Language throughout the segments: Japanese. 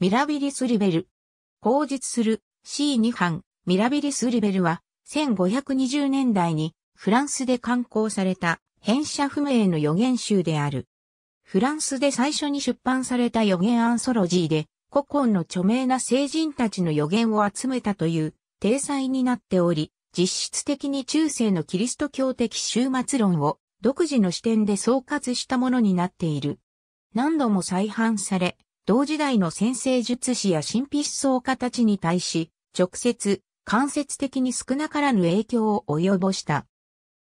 ミラビリスリベル。口述する C2 班、ミラビリスリベルは、1520年代にフランスで刊行された変者不明の予言集である。フランスで最初に出版された予言アンソロジーで、古今の著名な聖人たちの予言を集めたという、体裁になっており、実質的に中世のキリスト教的終末論を独自の視点で総括したものになっている。何度も再版され、同時代の先生術師や神秘思想家たちに対し、直接、間接的に少なからぬ影響を及ぼした。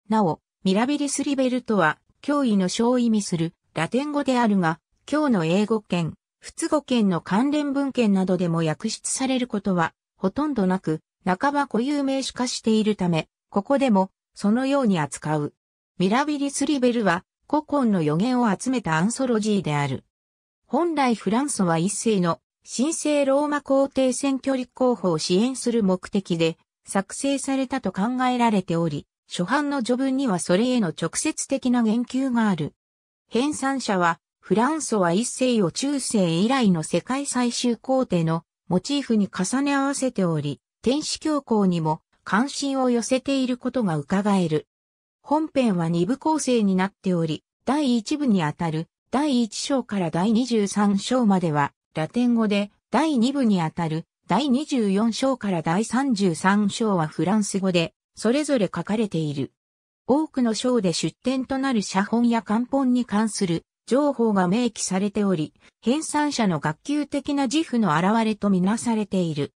なお、ミラビリス・リベルとは、脅威の書を意味するラテン語であるが、今日の英語圏、仏語圏の関連文献などでも訳出されることは、ほとんどなく、半ば固有名詞化しているため、ここでも、そのように扱う。ミラビリス・リベルは、古今の予言を集めたアンソロジーである。本来フランソは一世の神聖ローマ皇帝選挙立候補を支援する目的で作成されたと考えられており、初版の序文にはそれへの直接的な言及がある。編纂者は、フランソは一世を中世以来の世界最終皇帝のモチーフに重ね合わせており、天使教皇にも関心を寄せていることが伺える。本編は二部構成になっており、第一部にあたる第1章から第23章までは、ラテン語で、第2部にあたる、第24章から第33章はフランス語で、それぞれ書かれている。多くの章で出典となる写本や漢本に関する情報が明記されており、編纂者の学級的な自負の現れとみなされている。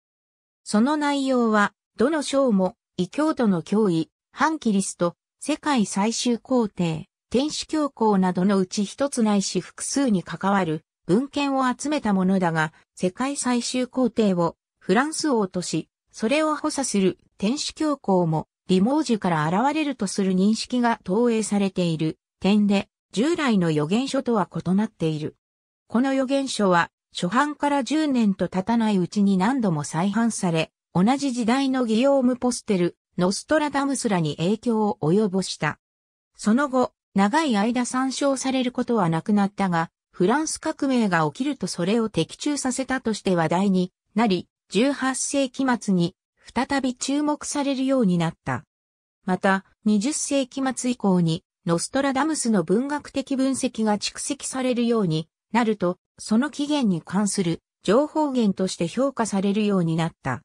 その内容は、どの章も、異教徒の脅威、反キリスト、世界最終皇帝、天使教皇などのうち一つないし複数に関わる文献を集めたものだが、世界最終皇帝をフランス王とし、それを補佐する天使教皇も、リモージュから現れるとする認識が投影されている点で、従来の予言書とは異なっている。この予言書は、初版から10年と経たないうちに何度も再版され、同じ時代のギヨーム・ポステル、ノストラダムスらに影響を及ぼした。その後、長い間参照されることはなくなったが、フランス革命が起きるとそれを的中させたとして話題になり、18世紀末に再び注目されるようになった。また、20世紀末以降に、ノストラダムスの文学的分析が蓄積されるようになると、その起源に関する情報源として評価されるようになった。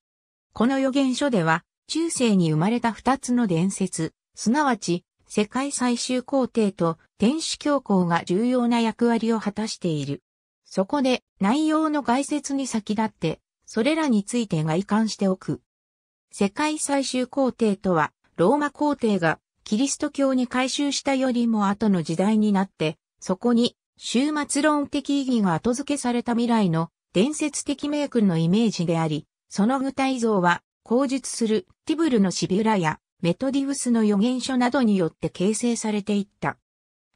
この予言書では、中世に生まれた二つの伝説、すなわち、世界最終皇帝と天使教皇が重要な役割を果たしている。そこで内容の概説に先立って、それらについて外観しておく。世界最終皇帝とは、ローマ皇帝がキリスト教に改宗したよりも後の時代になって、そこに終末論的意義が後付けされた未来の伝説的名君のイメージであり、その具体像は、口述するティブルのシビュラやメトディウスの予言書などによって形成されていった。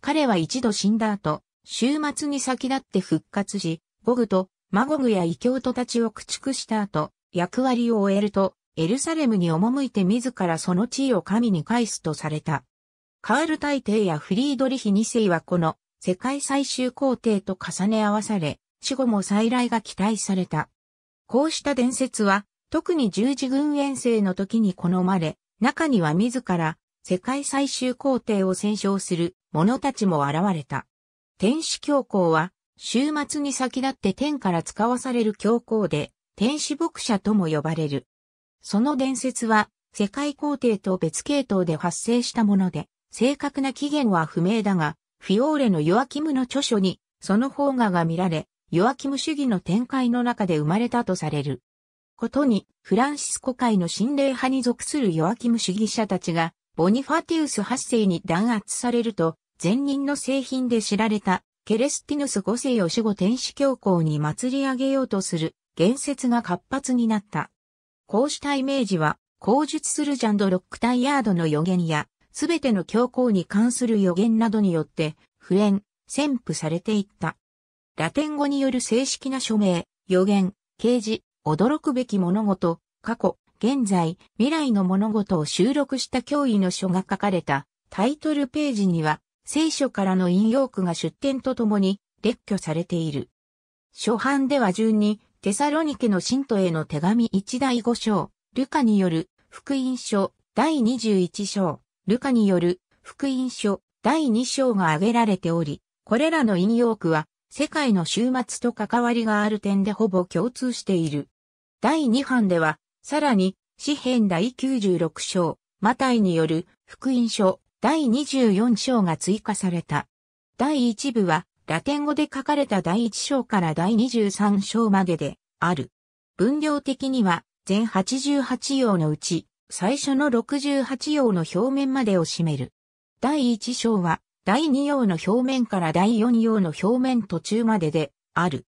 彼は一度死んだ後、終末に先立って復活し、ゴグとマゴグや異教徒たちを駆逐した後、役割を終えると、エルサレムに赴いて自らその地位を神に返すとされた。カール大帝やフリードリヒ二世はこの世界最終皇帝と重ね合わされ、死後も再来が期待された。こうした伝説は、特に十字軍遠征の時に好まれ、中には自ら世界最終皇帝を戦勝する者たちも現れた。天使教皇は、終末に先立って天から使わされる教皇で、天使牧者とも呼ばれる。その伝説は、世界皇帝と別系統で発生したもので、正確な起源は不明だが、フィオーレのヨアキムの著書に、その方画が見られ、ヨアキム主義の展開の中で生まれたとされる。ことに、フランシスコ会の心霊派に属するヨアキム主義者たちが、ボニファティウス8世に弾圧されると、前任の製品で知られた、ケレスティヌス5世を死後天使教皇に祭り上げようとする、言説が活発になった。こうしたイメージは、口述するジャンドロックタイヤードの予言や、すべての教皇に関する予言などによって、普遍、潜伏されていった。ラテン語による正式な署名、予言、掲示、驚くべき物事、過去、現在、未来の物事を収録した脅威の書が書かれたタイトルページには、聖書からの引用句が出典とともに列挙されている。初版では順に、テサロニケの信徒への手紙1第5章、ルカによる福音書第21章、ルカによる福音書第2章が挙げられており、これらの引用句は世界の終末と関わりがある点でほぼ共通している。第2版では、さらに、詩編第96章、マタイによる福音書第24章が追加された。第1部は、ラテン語で書かれた第1章から第23章までである。分量的には、全88行のうち、最初の68行の表面までを占める。第1章は、第2行の表面から第4行の表面途中までである。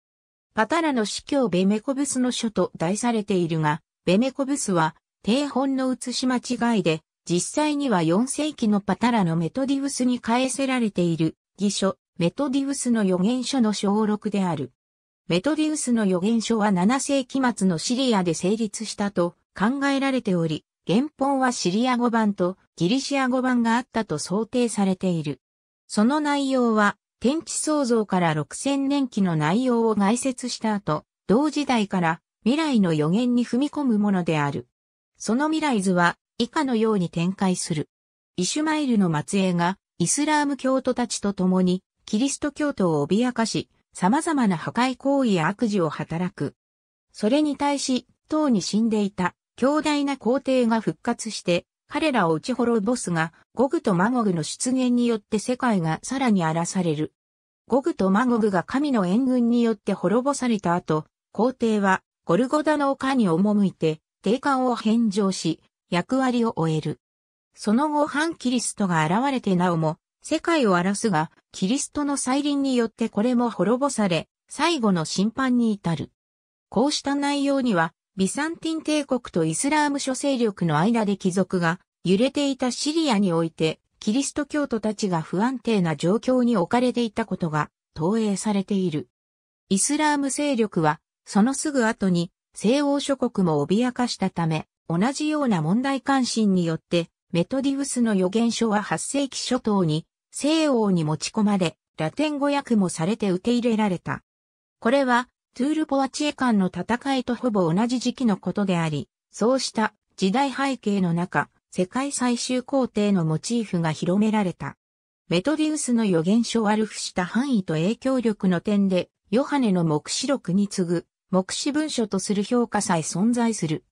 パタラの司教ベメコブスの書と題されているが、ベメコブスは、定本の写し間違いで、実際には4世紀のパタラのメトディウスに返せられている、偽書、メトディウスの予言書の小録である。メトディウスの予言書は7世紀末のシリアで成立したと考えられており、原本はシリア語版とギリシア語版があったと想定されている。その内容は天地創造から6000年期の内容を概説した後、同時代から未来の予言に踏み込むものである。その未来図は以下のように展開する。イシュマイルの末裔がイスラーム教徒たちと共にキリスト教徒を脅かし、様々な破壊行為や悪事を働く。それに対し、当に死んでいた強大な皇帝が復活して彼らを打ち滅ぼすが、ゴグとマゴグの出現によって世界がさらに荒らされる。ゴグとマゴグが神の援軍によって滅ぼされた後、皇帝はゴルゴダの丘に赴いて、定冠を返上し、役割を終える。その後反キリストが現れてなおも、世界を荒らすが、キリストの再臨によってこれも滅ぼされ、最後の審判に至る。こうした内容には、ビサンティン帝国とイスラーム諸勢力の間で貴族が揺れていたシリアにおいて、キリスト教徒たちが不安定な状況に置かれていたことが投影されている。イスラーム勢力は、そのすぐ後に西欧諸国も脅かしたため、同じような問題関心によって、メトディウスの予言書は8世紀初頭に西欧に持ち込まれ、ラテン語訳もされて受け入れられた。これはトゥールポワチエ間の戦いとほぼ同じ時期のことであり、そうした時代背景の中、世界最終皇帝のモチーフが広められた。メトディウスの予言書をアくした範囲と影響力の点で、ヨハネの目視録に次ぐ、目視文書とする評価さえ存在する。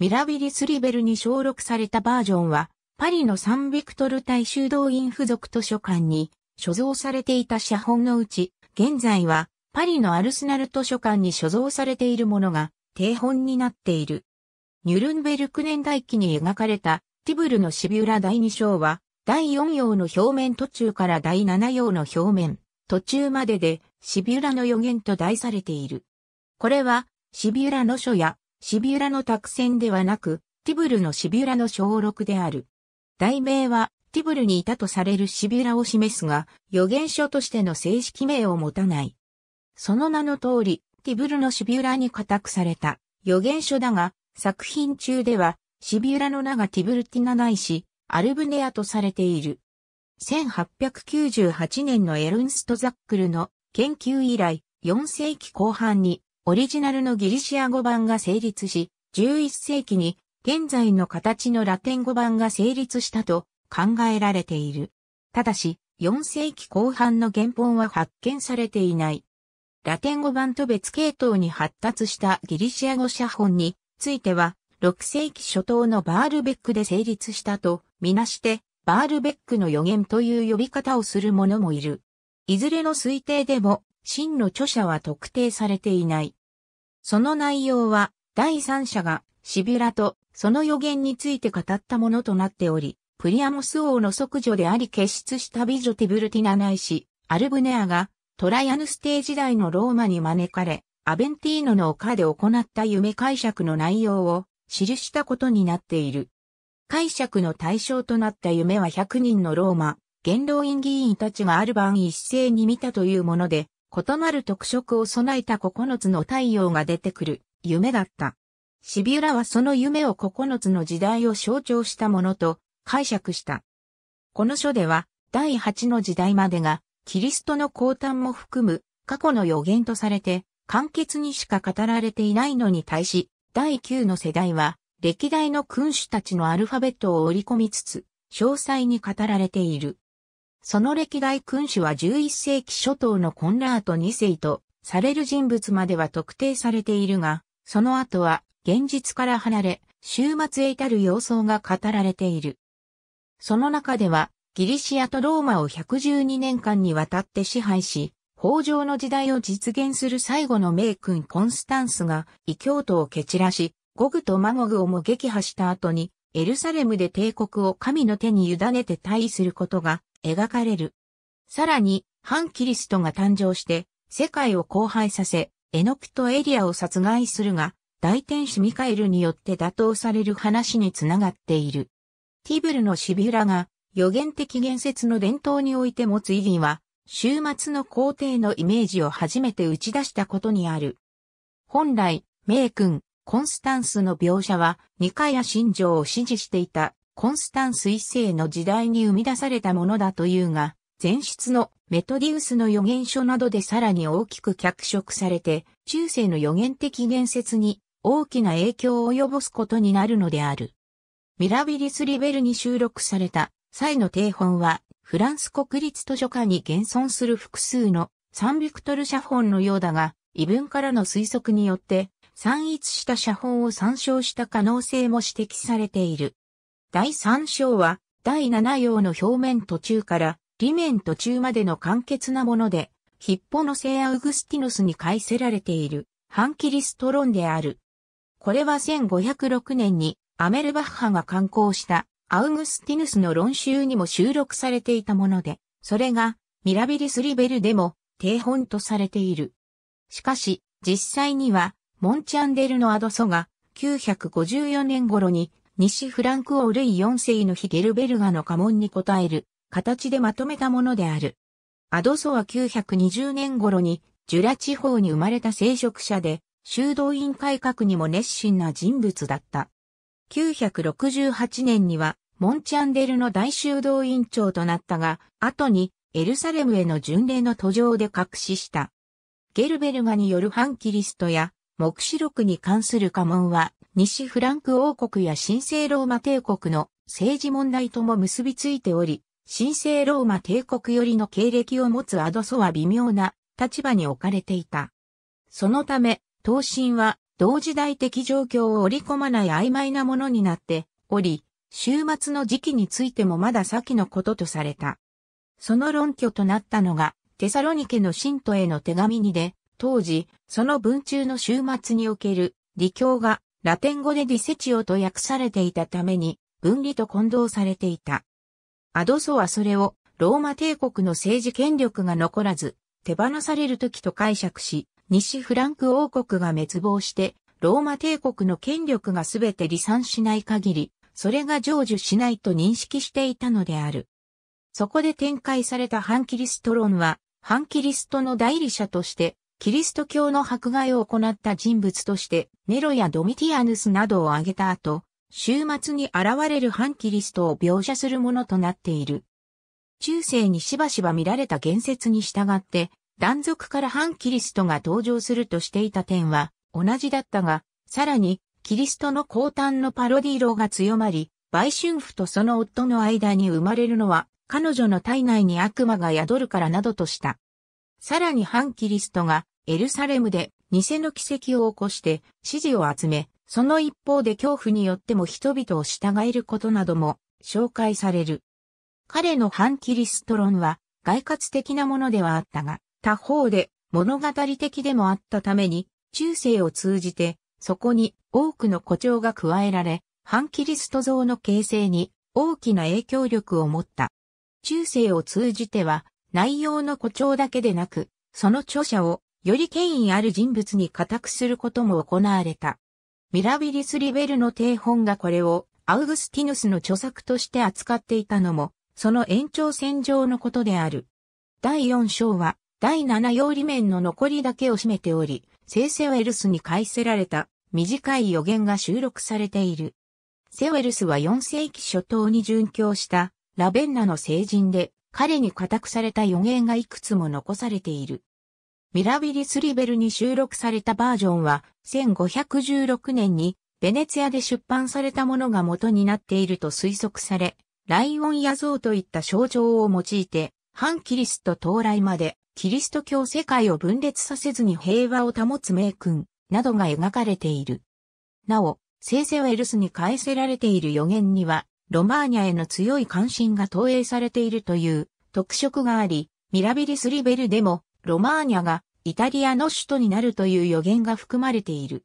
ミラビリスリベルに収録されたバージョンは、パリのサンビクトル大修道院付属図書館に所蔵されていた写本のうち、現在はパリのアルスナル図書館に所蔵されているものが定本になっている。ニュルンベルク年代記に描かれたティブルのシビュラ第2章は第4行の表面途中から第7行の表面途中まででシビュラの予言と題されている。これはシビュラの書やシビュラの託戦ではなくティブルのシビュラの小録である。題名はティブルにいたとされるシビュラを示すが予言書としての正式名を持たない。その名の通り、ティブルのシビュラに固くされた予言書だが、作品中では、シビュラの名がティブルティナないし、アルブネアとされている。1898年のエルンスト・ザックルの研究以来、4世紀後半にオリジナルのギリシア語版が成立し、11世紀に現在の形のラテン語版が成立したと考えられている。ただし、4世紀後半の原本は発見されていない。ラテン語版と別系統に発達したギリシア語写本については、6世紀初頭のバールベックで成立したとみなして、バールベックの予言という呼び方をする者もいる。いずれの推定でも、真の著者は特定されていない。その内容は、第三者がシビュラとその予言について語ったものとなっており、プリアモス王の即女であり結出したビジョティブルティナ内いし、アルブネアがトライアヌステー時代のローマに招かれ、アベンティーノの丘で行った夢解釈の内容を記したことになっている。解釈の対象となった夢は100人のローマ、元老院議員たちがある晩一斉に見たというもので、異なる特色を備えた9つの太陽が出てくる夢だった。シビュラはその夢を9つの時代を象徴したものと解釈した。この書では第8の時代までがキリストの降誕も含む過去の予言とされて、簡潔にしか語られていないのに対し、第9の世代は、歴代の君主たちのアルファベットを織り込みつつ、詳細に語られている。その歴代君主は11世紀初頭のコンラート2世とされる人物までは特定されているが、その後は現実から離れ、終末へ至る様相が語られている。その中では、ギリシアとローマを112年間にわたって支配し、法上の時代を実現する最後の名君コンスタンスが異教徒を蹴散らし、ゴグとマゴグをも撃破した後に、エルサレムで帝国を神の手に委ねて退位することが描かれる。さらに、反キリストが誕生して、世界を荒廃させ、エノプとエリアを殺害するが、大天使ミカエルによって打倒される話につながっている。ティブルのシビュラが予言的言説の伝統において持つ意義は、終末の皇帝のイメージを初めて打ち出したことにある。本来、名君、コンスタンスの描写は、ニカヤ信条を支持していた、コンスタンス一世の時代に生み出されたものだというが、前出のメトディウスの予言書などでさらに大きく脚色されて、中世の予言的言説に大きな影響を及ぼすことになるのである。ミラビリス・リベルに収録された際の定本は、フランス国立図書館に現存する複数のサンビクトル写本のようだが、異文からの推測によって、散逸した写本を参照した可能性も指摘されている。第三章は、第七用の表面途中から、裏面途中までの簡潔なもので、ヒッポの聖アウグスティノスに返せられている、ハンキリスト論である。これは1506年にアメルバッハが刊行したアウグスティヌスの論集にも収録されていたもので、それがミラビリスリベルでも定本とされている。しかし、実際には、モンチャンデルのアドソが、954年頃に、西フランク王ルイ4世のヒゲルベルガの家紋に応える、形でまとめたものである。アドソは920年頃に、ジュラ地方に生まれた聖職者で、修道院改革にも熱心な人物だった。9 6 8年にはモンチャンデルの大修道院長となったが、後にエルサレムへの巡礼の途上で隠しした。ゲルベルガによる反キリストや黙示録に関する家紋は、西フランク王国や神聖ローマ帝国の政治問題とも結びついており、神聖ローマ帝国よりの経歴を持つアドソは微妙な立場に置かれていた。そのため、東進は同時代的状況を織り込まない曖昧なものになっており、終末の時期についてもまだ先のこととされた。その論拠となったのが、テサロニケの信徒への手紙にで、当時、その文中の終末における、理教が、ラテン語でディセチオと訳されていたために、分離と混同されていた。アドソはそれを、ローマ帝国の政治権力が残らず、手放される時と解釈し、西フランク王国が滅亡して、ローマ帝国の権力が全て離散しない限り、それが成就しないと認識していたのである。そこで展開された反キリスト論は、反キリストの代理者として、キリスト教の迫害を行った人物として、ネロやドミティアヌスなどを挙げた後、週末に現れる反キリストを描写するものとなっている。中世にしばしば見られた言説に従って、断続から反キリストが登場するとしていた点は同じだったが、さらに、キリストの後端のパロディーロが強まり、売春婦とその夫の間に生まれるのは、彼女の体内に悪魔が宿るからなどとした。さらに反キリストがエルサレムで偽の奇跡を起こして支持を集め、その一方で恐怖によっても人々を従えることなども紹介される。彼の反キリスト論は概括的なものではあったが、他方で物語的でもあったために、中世を通じて、そこに多くの誇張が加えられ、反キリスト像の形成に大きな影響力を持った。中世を通じては、内容の誇張だけでなく、その著者をより権威ある人物に固くすることも行われた。ミラビリス・リベルの定本がこれをアウグスティヌスの著作として扱っていたのも、その延長線上のことである。第4章は、第7要理面の残りだけを占めており、聖セウェルスに返せられた短い予言が収録されている。セウェルスは4世紀初頭に殉教したラベンナの聖人で、彼に固くされた予言がいくつも残されている。ミラビリスリベルに収録されたバージョンは、1516年にベネツィアで出版されたものが元になっていると推測され、ライオンや像といった象徴を用いて、反キリスト到来までキリスト教世界を分裂させずに平和を保つ名君などが描かれている。なお、聖セウェルスに返せられている予言には、ロマーニャへの強い関心が投影されているという特色があり、ミラビリスリベルでもロマーニャがイタリアの首都になるという予言が含まれている。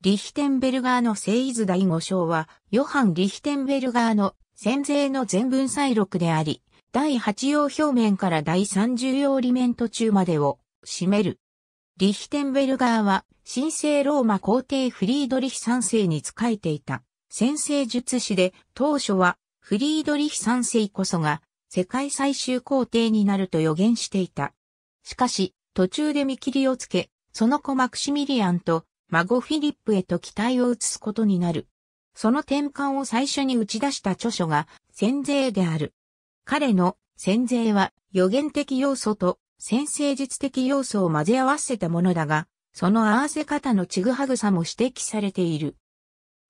リヒテンベルガーの聖遺図第5章は、ヨハン・リヒテンベルガーの戦税の全文再録であり、第8葉表面から第30葉裏面途中までを占める。リヒテンベルガーは神聖ローマ皇帝フリードリヒ三世に仕えていた先生術師で当初はフリードリヒ三世こそが世界最終皇帝になると予言していた。しかし途中で見切りをつけ、その子マクシミリアンと孫フィリップへと期待を移すことになる。その転換を最初に打ち出した著書が先税である。彼の戦税は予言的要素と先生術的要素を混ぜ合わせたものだが、その合わせ方のちぐはぐさも指摘されている。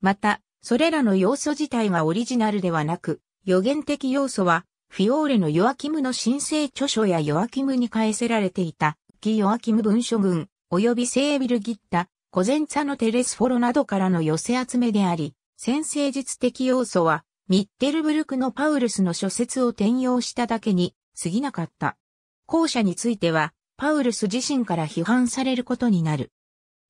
また、それらの要素自体がオリジナルではなく、予言的要素は、フィオーレのヨアキムの申請著書やヨアキムに返せられていた、ギヨアキム文書群、及びセービルギッタ、コゼンツァのテレスフォロなどからの寄せ集めであり、先生術的要素は、ミッテルブルクのパウルスの諸説を転用しただけに過ぎなかった。後者については、パウルス自身から批判されることになる。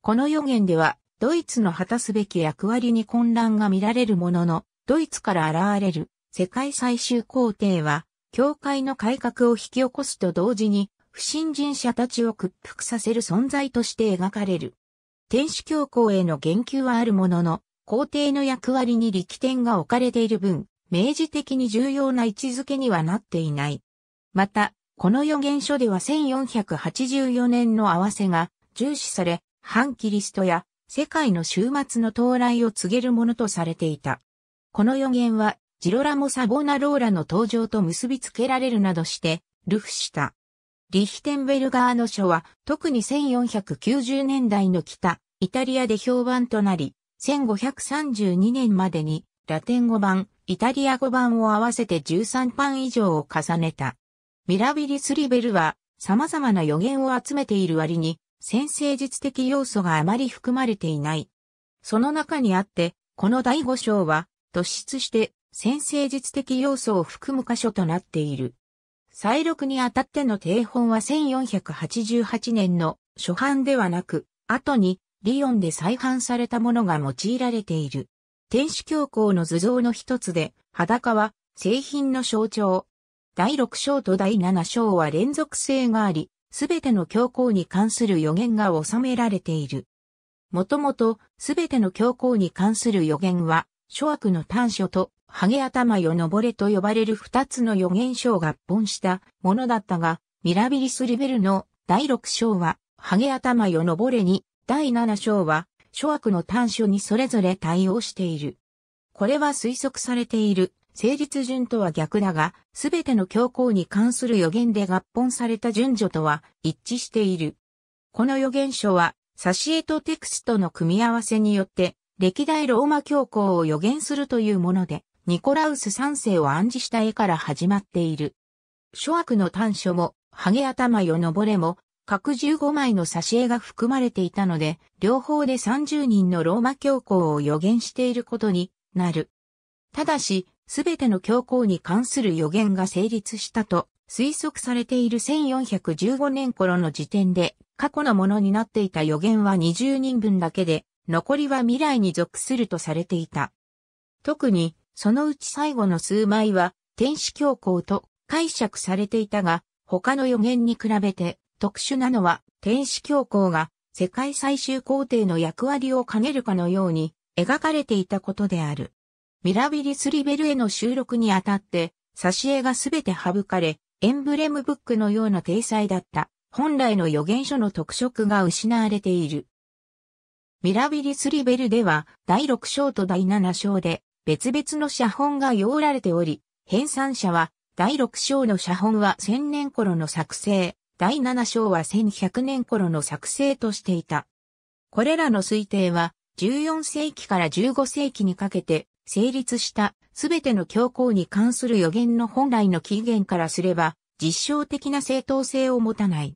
この予言では、ドイツの果たすべき役割に混乱が見られるものの、ドイツから現れる世界最終皇帝は、教会の改革を引き起こすと同時に、不信心者たちを屈服させる存在として描かれる。天使教皇への言及はあるものの、皇帝の役割に力点が置かれている分、明示的に重要な位置づけにはなっていない。また、この予言書では1484年の合わせが重視され、反キリストや世界の終末の到来を告げるものとされていた。この予言は、ジロラモ・サボナローラの登場と結びつけられるなどして、ルフした。リヒテンベルガーの書は、特に1490年代の北、イタリアで評判となり、1532年までにラテン語版、イタリア語版を合わせて13版以上を重ねた。ミラビリス・リベルは様々な予言を集めている割に先生術的要素があまり含まれていない。その中にあって、この第五章は突出して先生術的要素を含む箇所となっている。再録にあたっての定本は1488年の初版ではなく、後にリヨンで再販されたものが用いられている。天使教皇の図像の一つで、裸は製品の象徴。第六章と第七章は連続性があり、すべての教皇に関する予言が収められている。もともと、すべての教皇に関する予言は、諸悪の短所と、ハゲ頭よのぼれと呼ばれる二つの予言書を合本したものだったが、ミラビリス・リベルの第六章は、ハゲ頭よのぼれに第七章は、諸悪の短所にそれぞれ対応している。これは推測されている、成立順とは逆だが、すべての教皇に関する予言で合本された順序とは一致している。この予言書は、挿絵とテクストの組み合わせによって、歴代ローマ教皇を予言するというもので、ニコラウス三世を暗示した絵から始まっている。諸悪の短所も、ハゲ頭よ登れも、各15枚の挿絵が含まれていたので、両方で30人のローマ教皇を予言していることになる。ただし、すべての教皇に関する予言が成立したと推測されている1415年頃の時点で、過去のものになっていた予言は20人分だけで、残りは未来に属するとされていた。特に、そのうち最後の数枚は、天使教皇と解釈されていたが、他の予言に比べて特殊なのは、天使教皇が世界最終皇帝の役割を兼ねるかのように描かれていたことである。ミラビリスリベルへの収録にあたって、挿絵がすべて省かれ、エンブレムブックのような体裁だった本来の予言書の特色が失われている。ミラビリスリベルでは第6章と第7章で別々の写本が用られており、編纂者は第6章の写本は千年頃の作成、第7章は1100年頃の作成としていた。これらの推定は、14世紀から15世紀にかけて成立したすべての教皇に関する予言の本来の起源からすれば実証的な正当性を持たない。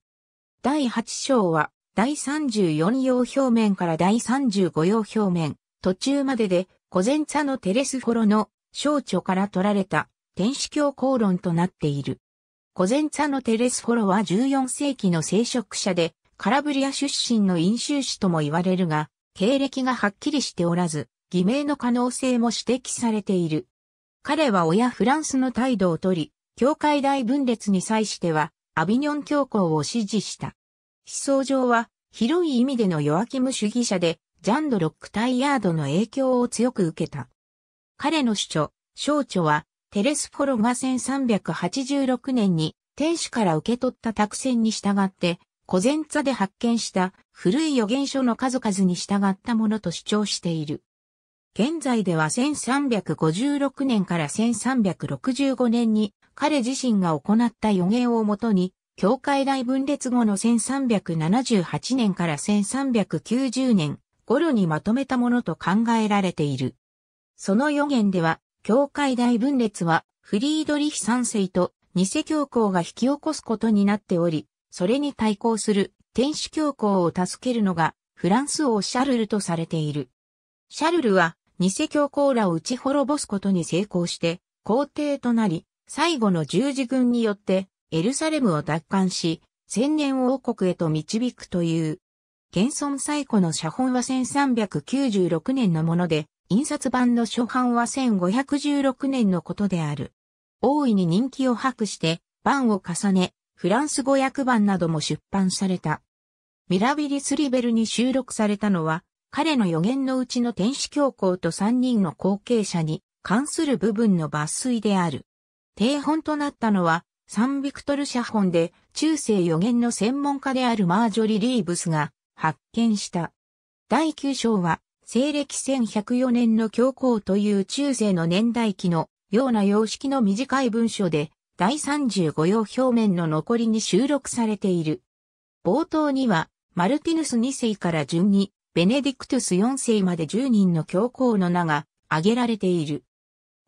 第8章は第34用表面から第35用表面途中まででコゼンツァのテレスフォロの省庁から取られた天使教皇論となっている。コゼンツァのテレスフォロは14世紀の聖職者で、カラブリア出身の飲酒士とも言われるが、経歴がはっきりしておらず、偽名の可能性も指摘されている。彼は親フランスの態度をとり、教会大分裂に際しては、アビニョン教皇を支持した。思想上は、広い意味での弱気無主義者で、ジャンド・ロック・タイヤードの影響を強く受けた。彼の主張、小著は、テレスフォロが1386年に天使から受け取った託船に従って、コゼンツァで発見した古い予言書の数々に従ったものと主張している。現在では1356年から1365年に彼自身が行った予言をもとに、教会大分裂後の1378年から1390年頃にまとめたものと考えられている。その予言では教会大分裂は、フリードリヒ三世と偽教皇が引き起こすことになっており、それに対抗する天使教皇を助けるのがフランス王シャルルとされている。シャルルは偽教皇らを打ち滅ぼすことに成功して皇帝となり、最後の十字軍によってエルサレムを奪還し、千年王国へと導くという。現存最古の写本は1396年のもので、印刷版の初版は1516年のことである。大いに人気を博して、版を重ね、フランス語訳版なども出版された。ミラビリスリベルに収録されたのは、彼の予言のうちの天使教皇と三人の後継者に関する部分の抜粋である。定本となったのは、サン・ビクトル写本で中世予言の専門家であるマージョリ・リーブスが発見した。第9章は西暦1104年の教皇という中世の年代記のような様式の短い文書で、第35用表面の残りに収録されている。冒頭には、マルティヌス2世から順に、ベネディクトゥス4世まで10人の教皇の名が挙げられている。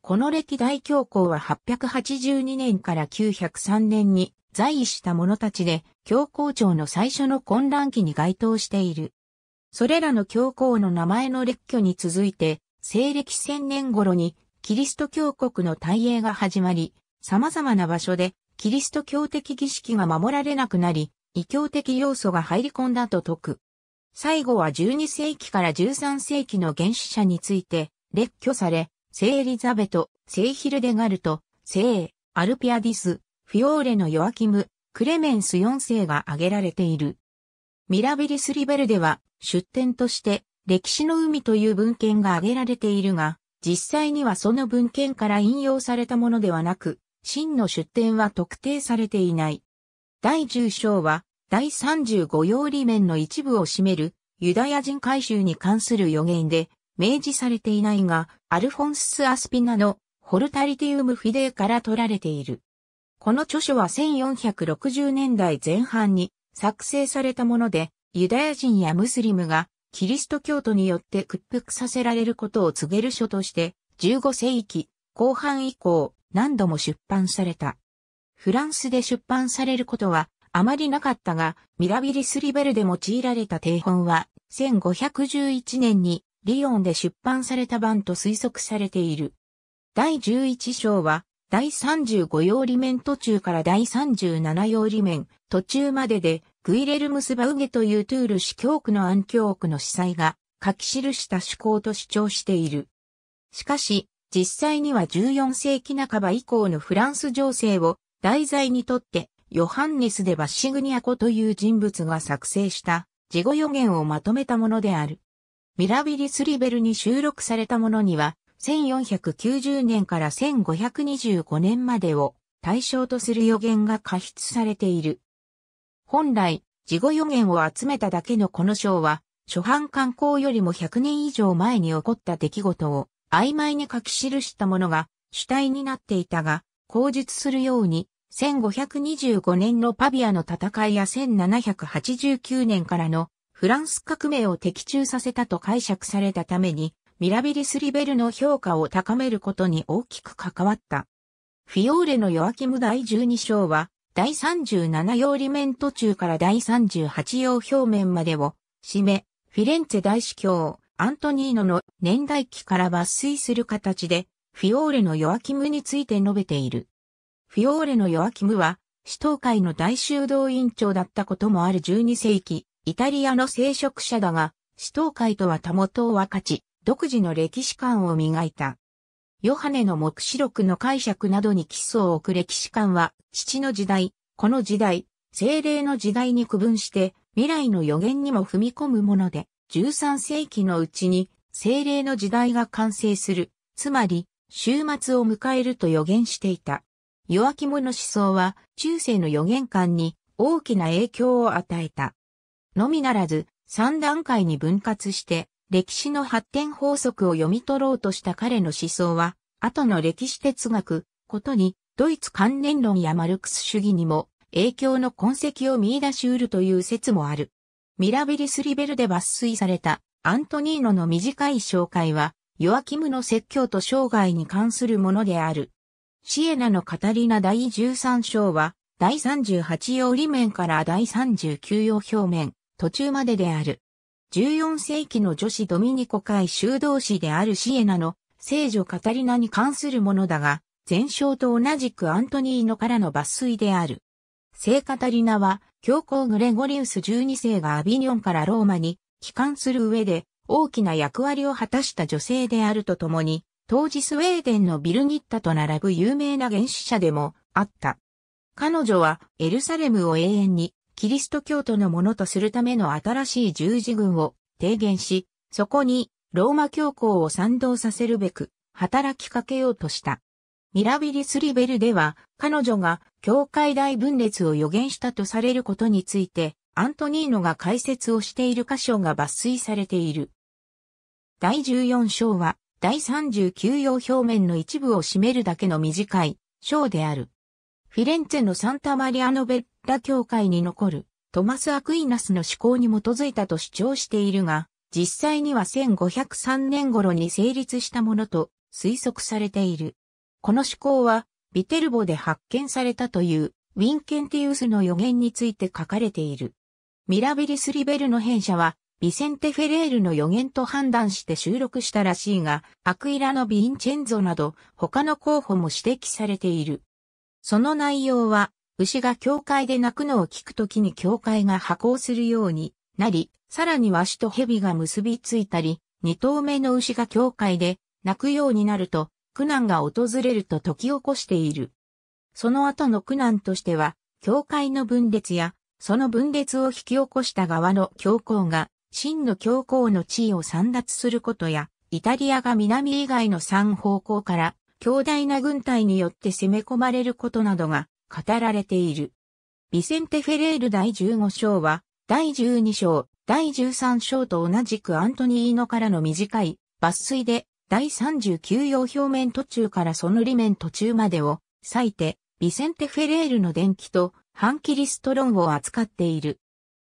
この歴代教皇は882年から903年に在位した者たちで、教皇庁の最初の混乱期に該当している。それらの教皇の名前の列挙に続いて、西暦1000年頃にキリスト教国の大英が始まり、様々な場所でキリスト教的儀式が守られなくなり、異教的要素が入り込んだと説く。最後は12世紀から13世紀の原始者について列挙され、聖エリザベト、聖ヒルデガルト、聖アルピアディス、フィオーレのヨアキム、クレメンス4世が挙げられている。ミラビリス・リベルでは出典として歴史の海という文献が挙げられているが、実際にはその文献から引用されたものではなく、真の出典は特定されていない。第10章は、第35用理面の一部を占める、ユダヤ人改宗に関する予言で、明示されていないが、アルフォンス・アスピナの、ホルタリティウム・フィデーから取られている。この著書は1460年代前半に作成されたもので、ユダヤ人やムスリムがキリスト教徒によって屈服させられることを告げる書として15世紀後半以降何度も出版された。フランスで出版されることはあまりなかったが、ミラビリス・リベルで用いられた定本は1511年にリヨンで出版された版と推測されている。第11章は第35要理面途中から第37要理面途中まででクイレルムスバウゲというトゥール司教区の暗教区の司祭が書き記した趣向と主張している。しかし、実際には14世紀半ば以降のフランス情勢を題材にとって、ヨハンネス・でバッシグニアコという人物が作成した事後予言をまとめたものである。ミラビリスリベルに収録されたものには、1490年から1525年までを対象とする予言が加筆されている。本来、事後予言を集めただけのこの章は、初版刊行よりも100年以上前に起こった出来事を曖昧に書き記したものが主体になっていたが、口述するように、1525年のパビアの戦いや1789年からのフランス革命を的中させたと解釈されたために、ミラビリス・リベルの評価を高めることに大きく関わった。フィオーレの弱気無第12章は、第37用裏面途中から第38用表面までを、締め、フィレンツェ大司教、アントニーノの年代記から抜粋する形で、フィオーレのヨアキムについて述べている。フィオーレのヨアキムは、死闘会の大修道院長だったこともある12世紀、イタリアの聖職者だが、死闘会とはたもとを分かち、独自の歴史観を磨いた。ヨハネの目視録の解釈などに基礎を置く歴史観は、父の時代、この時代、精霊の時代に区分して、未来の予言にも踏み込むもので、13世紀のうちに、精霊の時代が完成する、つまり、終末を迎えると予言していた。弱き者思想は、中世の予言観に大きな影響を与えた。のみならず、3段階に分割して、歴史の発展法則を読み取ろうとした彼の思想は、後の歴史哲学、ことに、ドイツ関連論やマルクス主義にも影響の痕跡を見出し得るという説もある。ミラベリス・リベルで抜粋されたアントニーノの短い紹介は、ヨアキムの説教と生涯に関するものである。シエナのカタリナ第13章は、第38要裏面から第39要表面、途中までである。14世紀の女子ドミニコ会修道士であるシエナの聖女カタリナに関するものだが、前哨と同じくアントニーノからの抜粋である。聖カタリナは、教皇グレゴリウス12世がアビニョンからローマに帰還する上で大きな役割を果たした女性であるとともに、当時スウェーデンのビルギッタと並ぶ有名な原始者でもあった。彼女はエルサレムを永遠にキリスト教徒のものとするための新しい十字軍を提言し、そこにローマ教皇を賛同させるべく働きかけようとした。ミラビリスリベルでは彼女が教会大分裂を予言したとされることについてアントニーノが解説をしている箇所が抜粋されている。第14章は第39要表面の一部を占めるだけの短い章である。フィレンツェのサンタマリアノベッラ教会に残るトマス・アクイナスの思考に基づいたと主張しているが、実際には1503年頃に成立したものと推測されている。この思考は、ビテルボで発見されたというウィンケンティウスの予言について書かれている。ミラビリス・リベルの編者は、ビセンテ・フェレールの予言と判断して収録したらしいが、アクイラのビンチェンゾなど他の候補も指摘されている。その内容は、牛が教会で鳴くのを聞くときに教会が破行するようになり、さらに鷲と蛇が結びついたり、二頭目の牛が教会で鳴くようになると、苦難が訪れると解き起こしている。その後の苦難としては、教会の分裂や、その分裂を引き起こした側の教皇が、真の教皇の地位を散奪することや、イタリアが南以外の三方向から強大な軍隊によって攻め込まれることなどが語られている。ビセンテ・フェレール第15章は、第12章、第13章と同じくアントニーノからの短い抜粋で、第39用表面途中からその裏面途中までを割いて、ビセンテ・フェレールの伝記と反キリスト論を扱っている。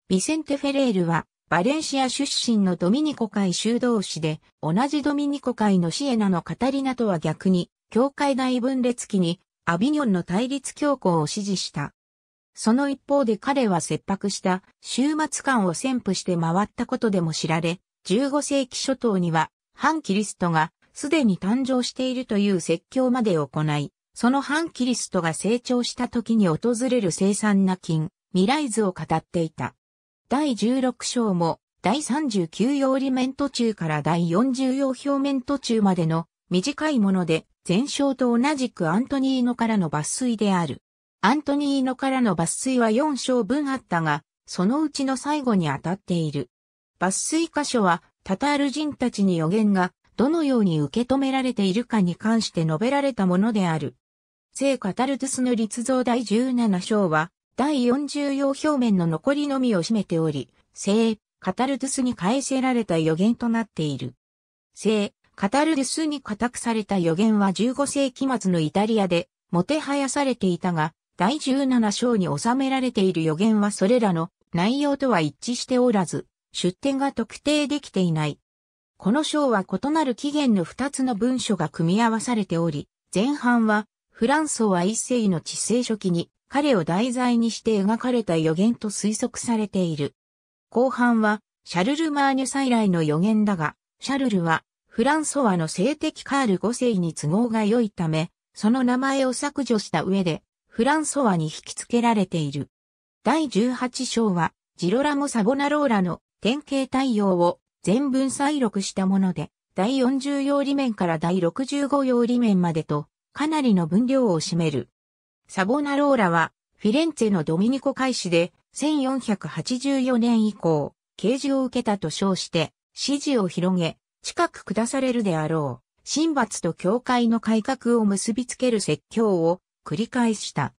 ビセンテ・フェレールは、バレンシア出身のドミニコ会修道士で、同じドミニコ会のシエナのカタリナとは逆に、教会大分裂期にアビニョンの対立強行を支持した。その一方で彼は切迫した終末感を潜伏して回ったことでも知られ、15世紀初頭には反キリストがすでに誕生しているという説教まで行い、その反キリストが成長した時に訪れる聖惨な金、未来図を語っていた。第16章も第39要裏面途中から第40要表面途中までの短いもので、前哨と同じくアントニーノからの抜粋である。アントニーノからの抜粋は4章分あったが、そのうちの最後に当たっている。抜粋箇所は、タタール人たちに予言が、どのように受け止められているかに関して述べられたものである。聖カタルトゥスの立像第17章は、第40要表面の残りのみを占めており、聖カタルトゥスに返せられた予言となっている。聖カタルデスに固くされた予言は15世紀末のイタリアで、もてはやされていたが、第17章に収められている予言はそれらの内容とは一致しておらず、出典が特定できていない。この章は異なる起源の2つの文書が組み合わされており、前半は、フランソワ一世の知性初期に、彼を題材にして描かれた予言と推測されている。後半は、シャルル・マーニュ再来の予言だが、シャルルは、フランソワの性的カール5世に都合が良いため、その名前を削除した上で、フランソワに引き付けられている。第18章は、ジロラモ・サボナローラの典型対応を全文再録したもので、第40用理面から第65用理面までと、かなりの分量を占める。サボナローラは、フィレンツェのドミニコ開始で、1484年以降、啓示を受けたと称して、支持を広げ、近く下されるであろう、神罰と教会の改革を結びつける説教を繰り返した。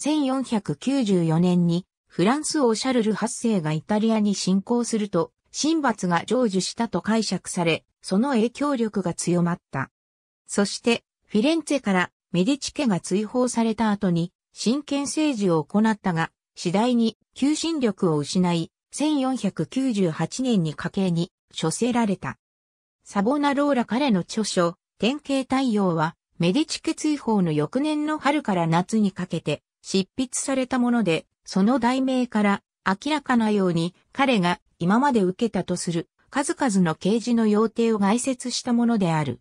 1494年にフランス王シャルル8世がイタリアに侵攻すると、神罰が成就したと解釈され、その影響力が強まった。そして、フィレンツェからメディチ家が追放された後に、神権政治を行ったが、次第に求心力を失い、1498年に家計に処せられた。サボナローラ彼の著書、典型太陽は、メディチケ追放の翌年の春から夏にかけて、執筆されたもので、その題名から明らかなように彼が今まで受けたとする数々の刑事の要定を概説したものである。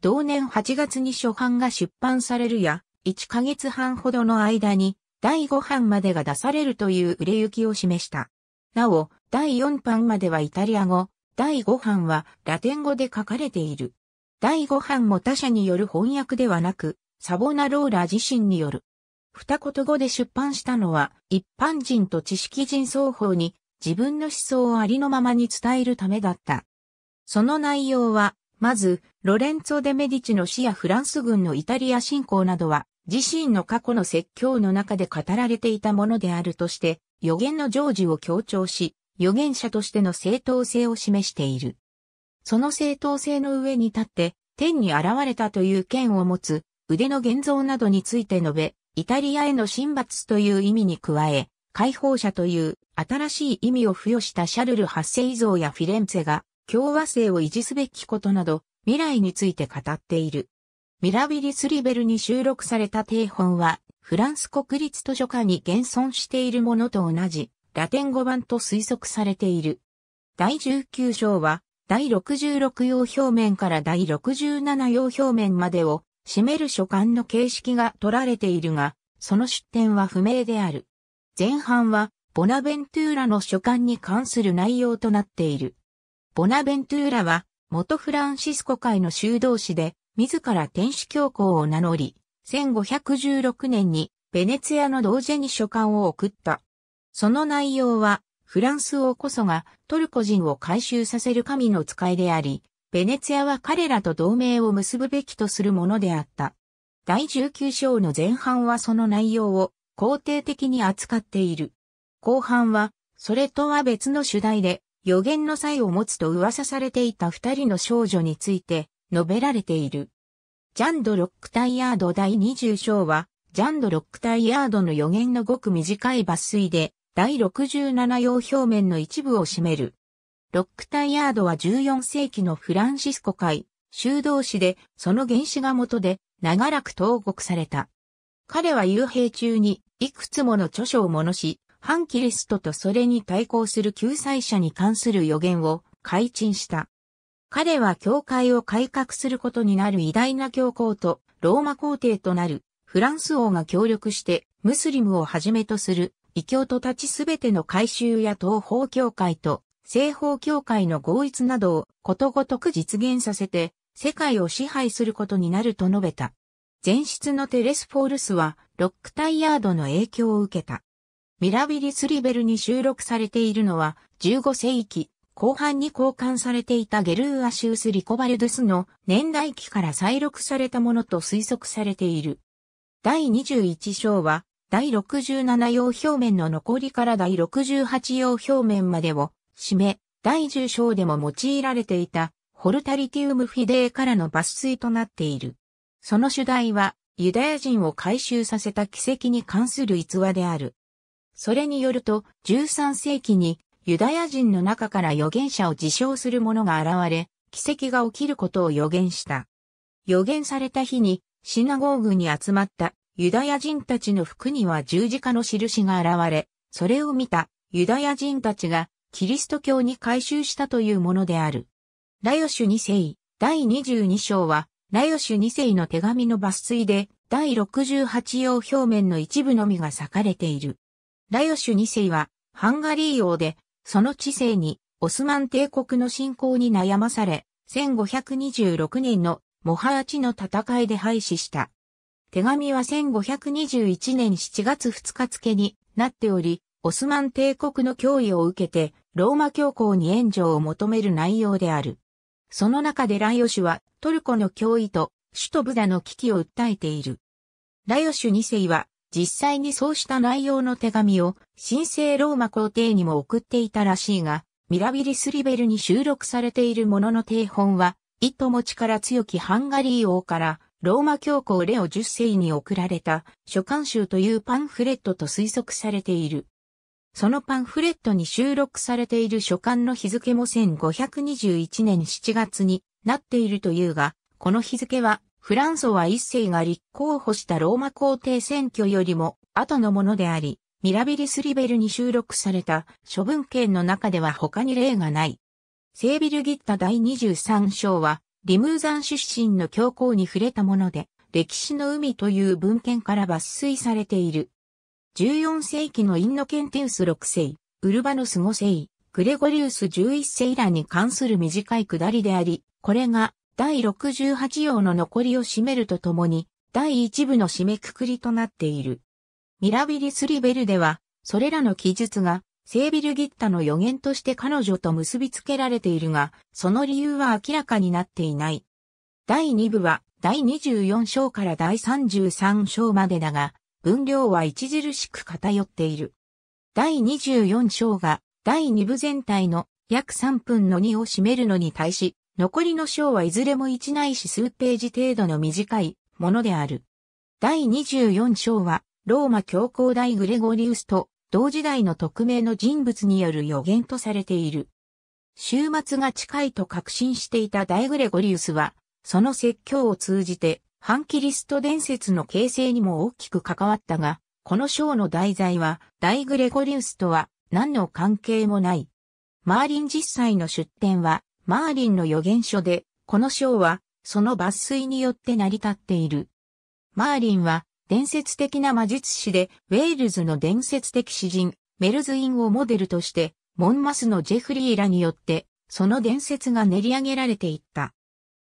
同年8月に初版が出版されるや、1ヶ月半ほどの間に第5版までが出されるという売れ行きを示した。なお、第4版まではイタリア語、第5版はラテン語で書かれている。第5版も他者による翻訳ではなく、サボナローラ自身による。二言語で出版したのは、一般人と知識人双方に自分の思想をありのままに伝えるためだった。その内容は、まず、ロレンツォ・デ・メディチの死やフランス軍のイタリア侵攻などは、自身の過去の説教の中で語られていたものであるとして、予言の成就を強調し、預言者としての正当性を示している。その正当性の上に立って、天に現れたという剣を持つ、腕の現像などについて述べ、イタリアへの神罰という意味に加え、解放者という新しい意味を付与したシャルル8世像やフィレンツェが共和制を維持すべきことなど未来について語っている。ミラビリスリベルに収録された定本はフランス国立図書館に現存しているものと同じラテン語版と推測されている。第19章は、第66用表面から第67用表面までを占める書簡の形式が取られているが、その出典は不明である。前半は、ボナベントゥーラの書簡に関する内容となっている。ボナベントゥーラは、元フランシスコ会の修道士で、自ら天使教皇を名乗り、1516年に、ベネツィアの同時に書簡を送った。その内容は、フランス王こそがトルコ人を回収させる神の使いであり、ベネツィアは彼らと同盟を結ぶべきとするものであった。第19章の前半はその内容を肯定的に扱っている。後半は、それとは別の主題で、予言の際を持つと噂されていた二人の少女について述べられている。ジャンド・ロックタイヤード第20章は、ジャンド・ロックタイヤードの予言のごく短い抜粋で、第67用表面の一部を占める。ロックタイヤードは14世紀のフランシスコ会、修道士で、その原子が元で、長らく投獄された。彼は幽閉中に、いくつもの著書を物し、反キリストとそれに対抗する救済者に関する予言を改陳した。彼は教会を改革することになる偉大な教皇とローマ皇帝となるフランス王が協力してムスリムをはじめとする異教徒たちすべての改修や東方教会と西方教会の合一などをことごとく実現させて、世界を支配することになると述べた。前室のテレスフォールスは、ロックタイヤードの影響を受けた。ミラビリスリベルに収録されているのは、15世紀後半に交換されていたゲルーアシウス・リコバルドゥスの年代記から再録されたものと推測されている。第21章は、第67用表面の残りから第68用表面までを締め、第10章でも用いられていたホルタリティウムフィデーからの抜粋となっている。その主題はユダヤ人を回収させた奇跡に関する逸話である。それによると13世紀にユダヤ人の中から預言者を自称する者が現れ、奇跡が起きることを予言した。予言された日にシナゴーグに集まったユダヤ人たちの服には十字架の印が現れ、それを見たユダヤ人たちがキリスト教に改宗したというものである。ラヨシュ2世、第22章は、ラヨシュ2世の手紙の抜粋で、第68用表面の一部のみが裂かれている。ラヨシュ2世は、ハンガリー王で、その知性に、オスマン帝国の侵攻に悩まされ、1526年のモハーチの戦いで廃止した。手紙は1521年7月2日付になっており、オスマン帝国の脅威を受けて、ローマ教皇に援助を求める内容である。その中でライオシュはトルコの脅威と首都ブダの危機を訴えている。ライオシュ2世は実際にそうした内容の手紙を神聖ローマ皇帝にも送っていたらしいが、ミラビリスリベルに収録されているものの定本は、いともら強きハンガリー王からローマ教皇レオ10世に送られた書簡集というパンフレットと推測されている。そのパンフレットに収録されている書簡の日付も1521年7月になっているというが、この日付はフランソワ一世が立候補したローマ皇帝選挙よりも後のものであり、ミラビリスリベルに収録された処文献の中では他に例がない。セービルギッタ第23章はリムーザン出身の教皇に触れたもので、歴史の海という文献から抜粋されている。14世紀のインノケンテウス6世、ウルバノス5世、グレゴリウス11世らに関する短い下りであり、これが第68要の残りを占めるとともに、第1部の締めくくりとなっている。ミラビリス・リベルでは、それらの記述がセービルギッタの予言として彼女と結びつけられているが、その理由は明らかになっていない。第2部は第24章から第33章までだが、分量は著しく偏っている。第24章が第2部全体の約3分の2を占めるのに対し、残りの章はいずれも1ないし数ページ程度の短いものである。第24章は、ローマ教皇大グレゴリウスと同時代の匿名の人物による予言とされている。終末が近いと確信していた大グレゴリウスは、その説教を通じて、反キリスト伝説の形成にも大きく関わったが、この章の題材は、大グレゴリウスとは何の関係もない。マーリン実際の出典は、マーリンの予言書で、この章は、その抜粋によって成り立っている。マーリンは、伝説的な魔術師で、ウェールズの伝説的詩人、メルズインをモデルとして、モンマスのジェフリーらによって、その伝説が練り上げられていった。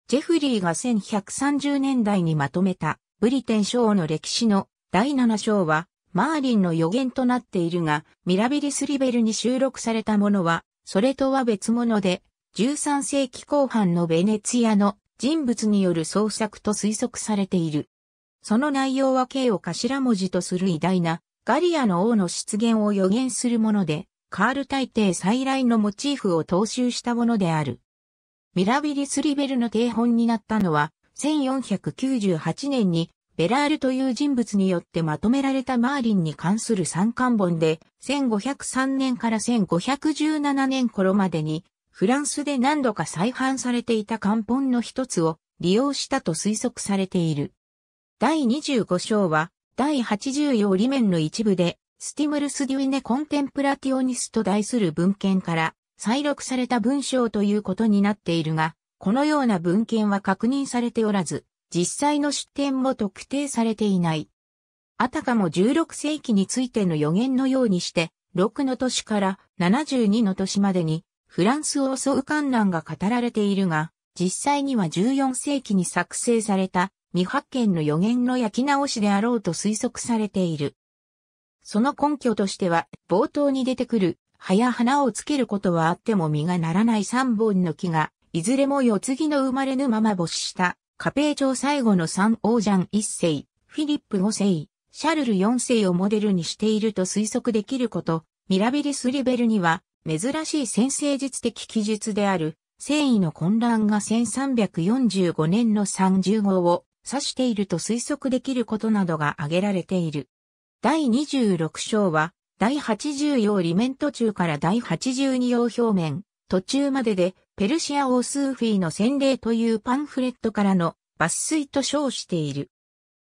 ジェフリーが1130年代にまとめた、ブリテン賞の歴史の第7章は、マーリンの予言となっているが、ミラビリスリベルに収録されたものは、それとは別物で、13世紀後半のベネツィアの人物による創作と推測されている。その内容は K を頭文字とする偉大なガリアの王の出現を予言するもので、カール大帝再来のモチーフを踏襲したものである。ミラビリス・リベルの定本になったのは、1498年にベラールという人物によってまとめられたマーリンに関する三冠本で、1503年から1517年頃までに、フランスで何度か再販されていた漢本の一つを利用したと推測されている。第25章は、第80要理面の一部で、スティムルス・デュイネ・コンテンプラティオニスと題する文献から、再録された文章ということになっているが、このような文献は確認されておらず、実際の出典も特定されていない。あたかも16世紀についての予言のようにして、6の年から72の年までに、フランスを襲う観覧が語られているが、実際には14世紀に作成された未発見の予言の焼き直しであろうと推測されている。その根拠としては、冒頭に出てくる、葉や花をつけることはあっても実がならない三本の木が、いずれも世継ぎの生まれぬまま没した、家平朝最後の三王ジャン一世、フィリップ五世、シャルル四世をモデルにしていると推測できること、ミラビリス・リベルには、珍しい先生術的記述である、繊維の混乱が1345年の30号を指していると推測できることなどが挙げられている。第26章は、第80用裏面途中から第82用表面、途中までで、ペルシア王スーフィーの洗礼というパンフレットからの抜粋と称している。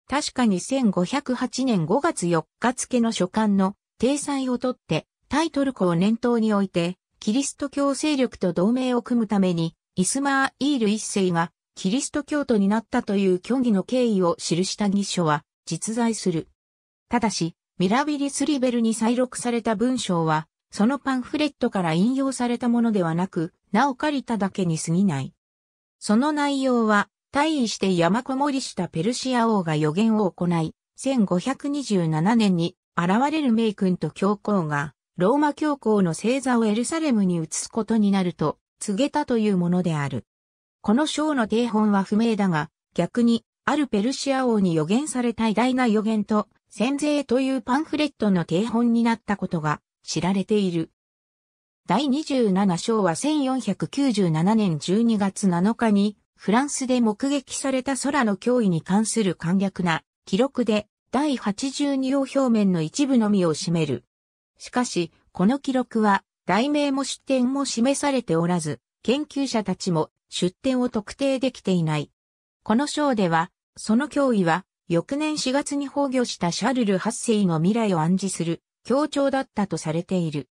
確かに1 5 0 8年5月4日付の書簡の定裁をとってタイトル校を念頭においてキリスト教勢力と同盟を組むためにイスマーイール一世がキリスト教徒になったという虚偽の経緯を記した義書は実在する。ただし、ミラビリスリベルに再録された文章は、そのパンフレットから引用されたものではなく、名を借りただけに過ぎない。その内容は、退位して山こもりしたペルシア王が予言を行い、1527年に現れる名君と教皇が、ローマ教皇の星座をエルサレムに移すことになると、告げたというものである。この章の定本は不明だが、逆に、あるペルシア王に予言された偉大な予言と、戦税というパンフレットの定本になったことが知られている。第27章は1497年12月7日に、フランスで目撃された空の脅威に関する簡略な記録で、第82王表面の一部のみを占める。しかし、この記録は、題名も出典も示されておらず、研究者たちも出典を特定できていない。この章では、その脅威は、翌年4月に崩御したシャルル8世の未来を暗示する、協調だったとされている。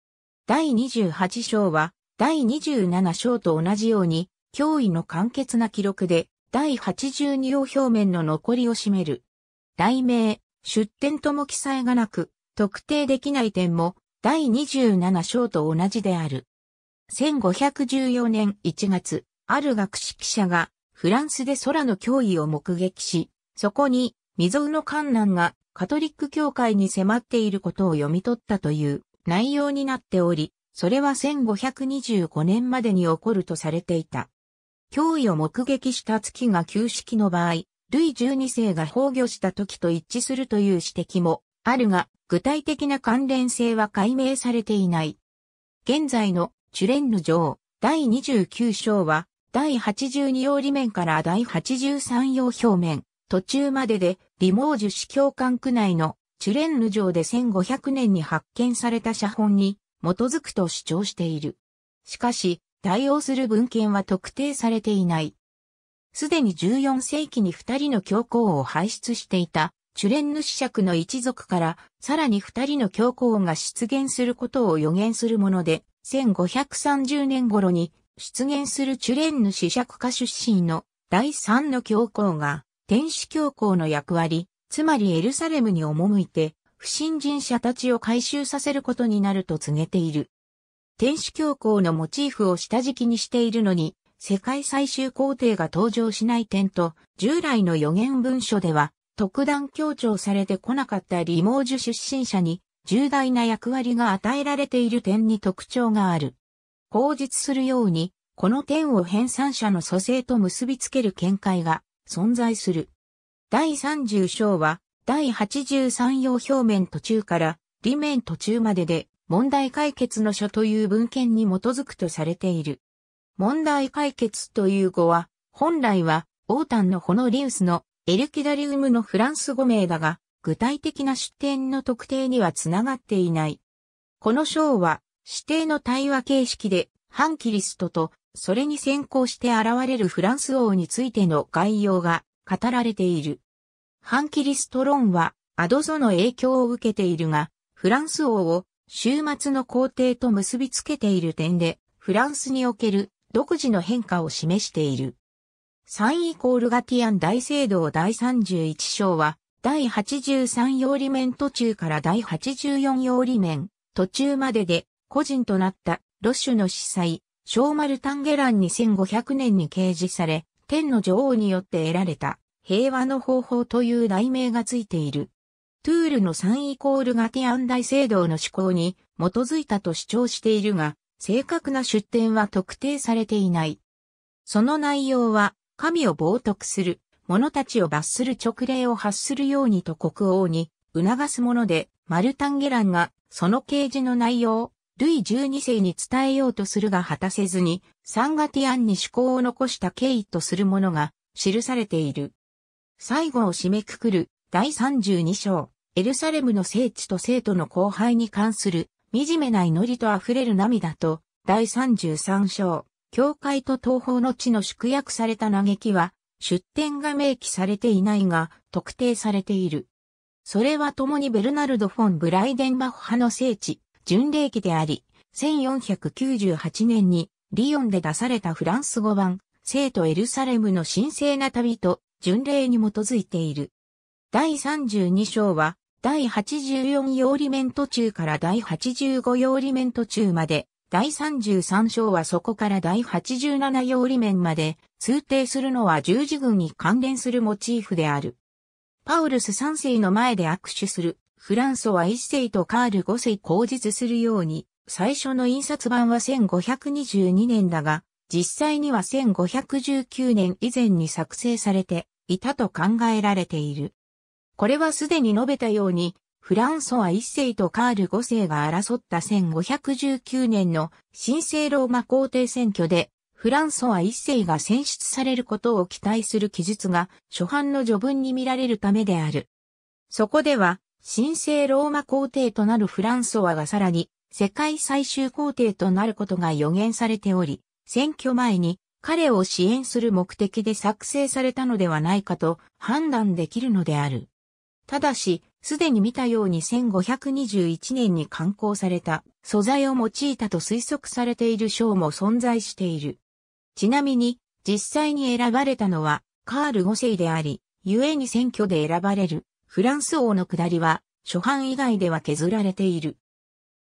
第28章は、第27章と同じように、脅威の簡潔な記録で、第82要表面の残りを占める。題名、出典とも記載がなく、特定できない点も、第27章と同じである。1514年1月、ある学識者がフランスで空の脅威を目撃し、そこに未曾有の観難がカトリック教会に迫っていることを読み取ったという内容になっており、それは1525年までに起こるとされていた。脅威を目撃した月が旧式の場合、ルイ12世が崩御した時と一致するという指摘もあるが、具体的な関連性は解明されていない。現在のチュレンヌ城第29章は第82葉裏面から第83葉表面、途中までで、リモージュ市教官区内のチュレンヌ城で1500年に発見された写本に基づくと主張している。しかし、対応する文献は特定されていない。すでに14世紀に二人の教皇を輩出していた、チュレンヌ子爵の一族から、さらに二人の教皇が出現することを予言するもので、1530年頃に出現するチュレンヌ子爵家出身の第三の教皇が、天使教皇の役割、つまりエルサレムに赴いて、不信心者たちを回収させることになると告げている。天使教皇のモチーフを下敷きにしているのに、世界最終皇帝が登場しない点と、従来の予言文書では、特段強調されてこなかったリモージュ出身者に、重大な役割が与えられている点に特徴がある。口実するように、この点を編纂者の蘇生と結びつける見解が存在する。第30章は、第83要表面途中から理面途中までで問題解決の書という文献に基づくとされている。問題解決という語は、本来は、タンのホノリウスのエルキダリウムのフランス語名だが、具体的な出典の特定にはつながっていない。この章は、指定の対話形式で、反キリストと、それに先行して現れるフランス王についての概要が語られている。反キリスト論は、アドゾの影響を受けているが、フランス王を終末の皇帝と結びつけている点で、フランスにおける独自の変化を示している。3イコールガティアン大聖堂第31章は、第83要理面途中から第84要理面途中までで個人となったロッシュの司祭、小丸丹下欄2500年に掲示され、天の女王によって得られた平和の方法という題名がついている。トゥールの3イコールガティアン大聖堂の思考に基づいたと主張しているが、正確な出典は特定されていない。その内容は、神を冒涜する、者たちを罰する直令を発するようにと国王に促すもので、マルタンゲランがその掲示の内容、ルイ12世に伝えようとするが果たせずに、サンガティアンに趣向を残した経緯とするものが記されている。最後を締めくくる第32章、エルサレムの聖地と生徒の後輩に関する惨めな祈りと溢れる涙と、第33章、教会と東方の地の宿約された嘆きは、出典が明記されていないが、特定されている。それは共にベルナルド・フォン・ブライデンバッハの聖地、巡礼記であり、1498年にリヨンで出されたフランス語版、聖都エルサレムの神聖な旅と巡礼に基づいている。第32章は、第84要理面途中から第85要理面途中まで、第33章はそこから第87要理面まで、通定するのは十字軍に関連するモチーフである。パウルス三世の前で握手するフランソワ一世とカール五世口実するように、最初の印刷版は1522年だが、実際には1519年以前に作成されていたと考えられている。これはすでに述べたように、フランソワ一世とカール五世が争った1519年の神聖ローマ皇帝選挙で、フランソワ一世が選出されることを期待する記述が初版の序文に見られるためである。そこでは、神聖ローマ皇帝となるフランソワがさらに世界最終皇帝となることが予言されており、選挙前に彼を支援する目的で作成されたのではないかと判断できるのである。ただし、すでに見たように1521年に刊行された素材を用いたと推測されている章も存在している。ちなみに、実際に選ばれたのはカール5世であり、故に選挙で選ばれるフランス王の下りは、初版以外では削られている。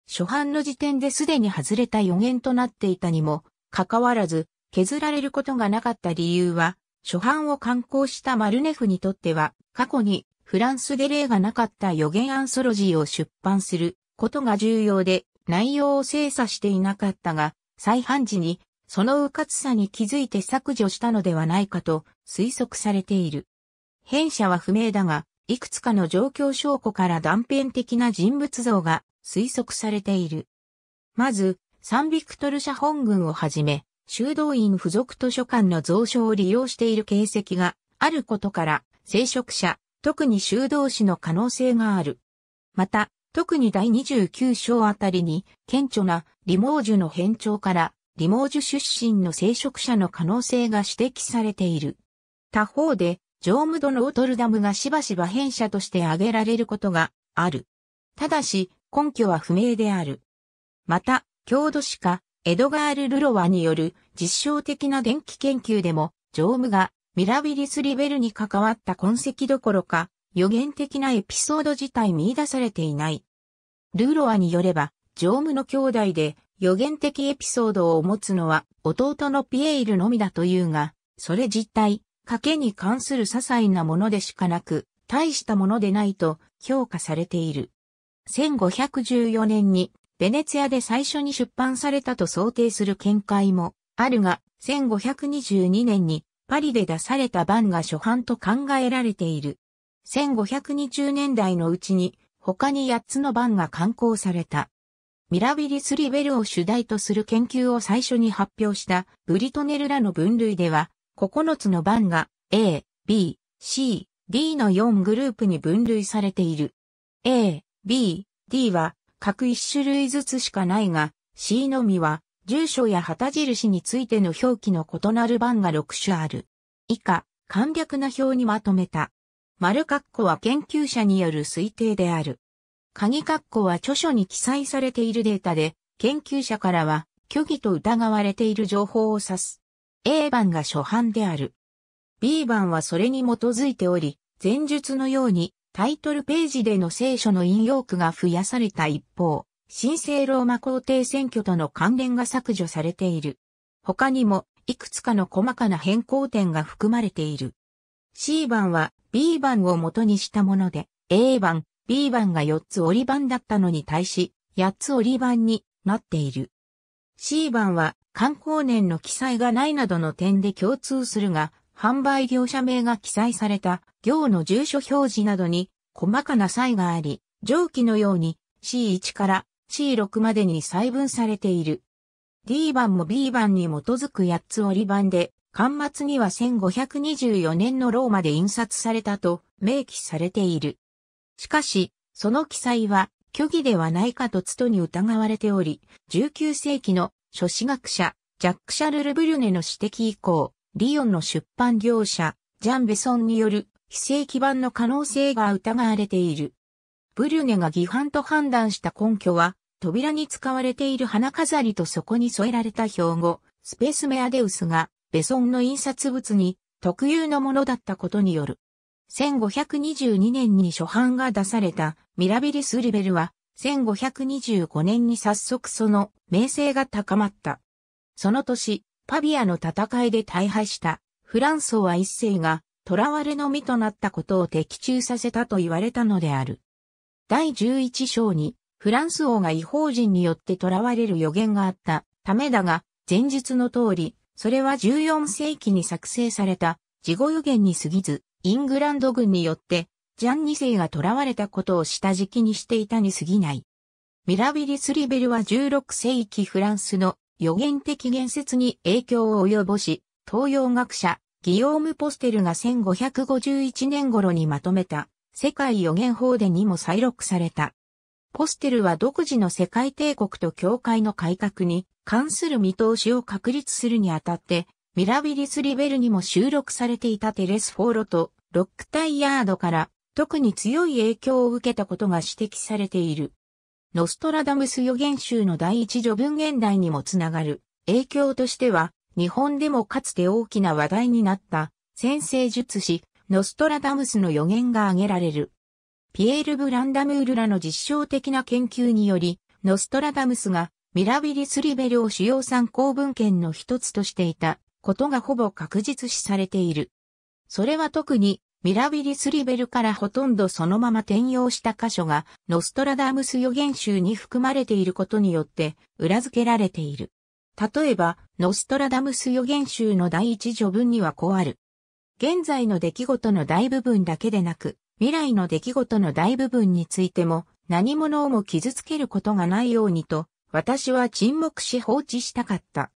初版の時点ですでに外れた予言となっていたにも、かかわらず、削られることがなかった理由は、初版を刊行したマルネフにとっては、過去にフランスで例がなかった予言アンソロジーを出版することが重要で、内容を精査していなかったが、再版時に、その迂闊さに気づいて削除したのではないかと推測されている。変者は不明だが、いくつかの状況証拠から断片的な人物像が推測されている。まず、サンビクトル社本軍をはじめ、修道院付属図書館の蔵書を利用している形跡があることから、聖職者、特に修道士の可能性がある。また、特に第29章あたりに、顕著なリモージュの変調から、リモージュ出身の聖職者の可能性が指摘されている。他方で、ー務ド・のオトルダムがしばしば変者として挙げられることがある。ただし、根拠は不明である。また、郷土史家、エドガール・ルロワによる実証的な電気研究でも、ー務がミラビリス・リベルに関わった痕跡どころか、予言的なエピソード自体見出されていない。ルロワによれば、ー務の兄弟で予言的エピソードを持つのは弟のピエールのみだというが、それ実態、賭けに関する些細なものでしかなく、大したものでないと評価されている。1514年にベネツィアで最初に出版されたと想定する見解もあるが、1522年にパリで出された版が初版と考えられている。1520年代のうちに他に8つの版が刊行された。ミラビリス・リベルを主題とする研究を最初に発表したブリトネルらの分類では9つの番が A、B、C、D の4グループに分類されている。A、B、D は各1種類ずつしかないが、C のみは住所や旗印についての表記の異なる番が6種ある。以下、簡略な表にまとめた。丸括弧は研究者による推定である。鍵括弧は著書に記載されているデータで、研究者からは虚偽と疑われている情報を指す。A 版が初版である。B 版はそれに基づいており、前述のようにタイトルページでの聖書の引用句が増やされた一方、神聖ローマ皇帝選挙との関連が削除されている。他にも、いくつかの細かな変更点が含まれている。C 版は B 版を元にしたもので、A 版、B 版が4つ折り版だったのに対し、8つ折り版になっている。C 版は観光年の記載がないなどの点で共通するが、販売業者名が記載された行の住所表示などに細かな差異があり、上記のように C1 から C6 までに細分されている。D 版も B 版に基づく8つ折り版で、端末には1524年のローマで印刷されたと明記されている。しかし、その記載は虚偽ではないかとつとに疑われており、19世紀の書史学者、ジャック・シャルル・ブリュネの指摘以降、リヨンの出版業者、ジャンベソンによる非正規版の可能性が疑われている。ブリュネが疑犯と判断した根拠は、扉に使われている花飾りとそこに添えられた標語、スペースメアデウスが、ベソンの印刷物に特有のものだったことによる。1522年に初版が出されたミラビリス・リベルは1525年に早速その名声が高まった。その年、パビアの戦いで大敗したフランソワ一世が囚われの身となったことを的中させたと言われたのである。第11章にフランス王が違法人によって囚われる予言があったためだが、前述の通り、それは14世紀に作成された、事後予言に過ぎず、イングランド軍によってジャン二世が囚われたことを下敷きにしていたに過ぎない。ミラビリス・リベルは16世紀フランスの予言的言説に影響を及ぼし、東洋学者、ギヨーム・ポステルが1551年頃にまとめた世界予言法でにも再録された。ポステルは独自の世界帝国と教会の改革に関する見通しを確立するにあたって、ミラビリス・リベルにも収録されていたテレスフォーロとロックタイヤードから特に強い影響を受けたことが指摘されている。ノストラダムス予言集の第一序文現代にもつながる影響としては、日本でもかつて大きな話題になった先生術師、ノストラダムスの予言が挙げられる。ピエール・ブランダムールらの実証的な研究により、ノストラダムスがミラビリス・リベルを主要参考文献の一つとしていたことがほぼ確実視されている。それは特にミラビリスリベルからほとんどそのまま転用した箇所が、ノストラダムス予言集に含まれていることによって、裏付けられている。例えば、ノストラダムス予言集の第一序文にはこうある。現在の出来事の大部分だけでなく、未来の出来事の大部分についても、何者をも傷つけることがないようにと、私は沈黙し放置したかった。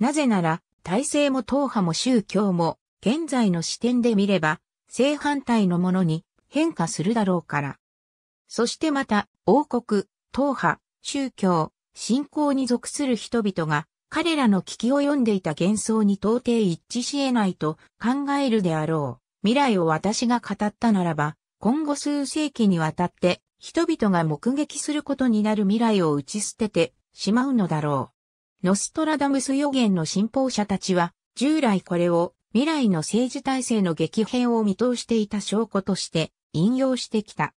なぜなら、体制も党派も宗教も、現在の視点で見れば、正反対のものに変化するだろうから。そしてまた、王国、党派、宗教、信仰に属する人々が、彼らの危機を読んでいた幻想に到底一致し得ないと考えるであろう。未来を私が語ったならば、今後数世紀にわたって、人々が目撃することになる未来を打ち捨ててしまうのだろう。ノストラダムス予言の信奉者たちは、従来これを未来の政治体制の激変を見通していた証拠として引用してきた。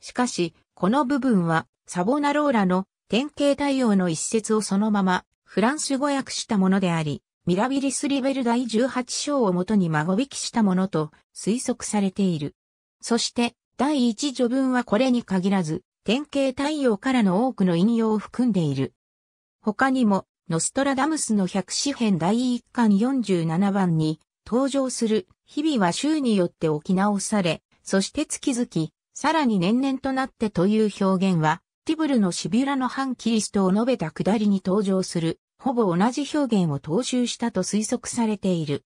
しかし、この部分はサボナローラの典型対応の一節をそのままフランス語訳したものであり、ミラビリス・リベル第18章をもとに孫引きしたものと推測されている。そして、第1序文はこれに限らず、典型対応からの多くの引用を含んでいる。他にも、ノストラダムスの百紙編第1巻47番に、登場する日々は週によって置き直され、そして月々、さらに年々となってという表現は、ティブルのシビュラの反キリストを述べた下りに登場する、ほぼ同じ表現を踏襲したと推測されている。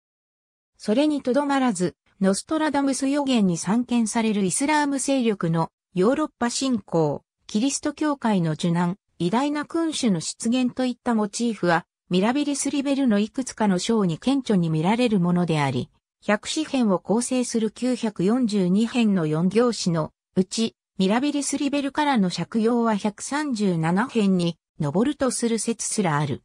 それにとどまらず、ノストラダムス予言に参見されるイスラーム勢力のヨーロッパ侵攻、キリスト教会の受難、偉大な君主の出現といったモチーフは、ミラビリスリベルのいくつかの章に顕著に見られるものであり、100詩編を構成する942編の4行詞のうち、ミラビリスリベルからの借用は137編に上るとする説すらある。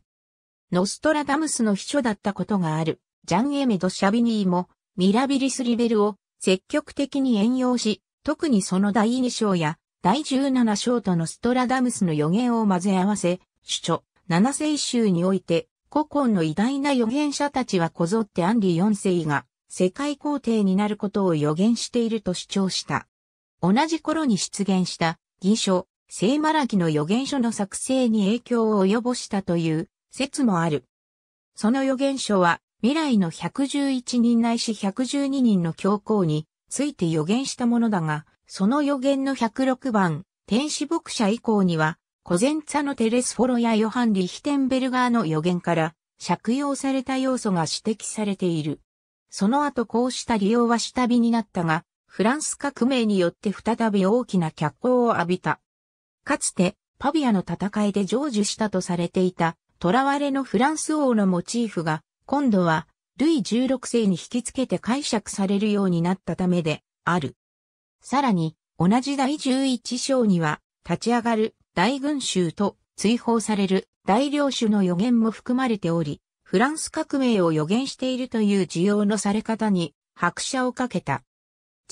ノストラダムスの秘書だったことがある、ジャン・エメド・シャビニーも、ミラビリスリベルを積極的に援用し、特にその第2章や第17章とのストラダムスの予言を混ぜ合わせ、主張。七世宗において、古今の偉大な預言者たちはこぞってアンリ四世が世界皇帝になることを予言していると主張した。同じ頃に出現した偽書、聖マラキの予言書の作成に影響を及ぼしたという説もある。その予言書は未来の111人ないし112人の教皇について予言したものだが、その予言の106番、天使牧者以降にはコゼンツァのテレスフォロやヨハン・リヒテンベルガーの予言から借用された要素が指摘されている。その後こうした利用は下火になったが、フランス革命によって再び大きな脚光を浴びた。かつて、パビアの戦いで成就したとされていた、囚われのフランス王のモチーフが、今度は、ルイ16世に引き付けて解釈されるようになったためで、ある。さらに、同じ第11章には、立ち上がる大群衆と追放される大領主の予言も含まれており、フランス革命を予言しているという需要のされ方に拍車をかけた。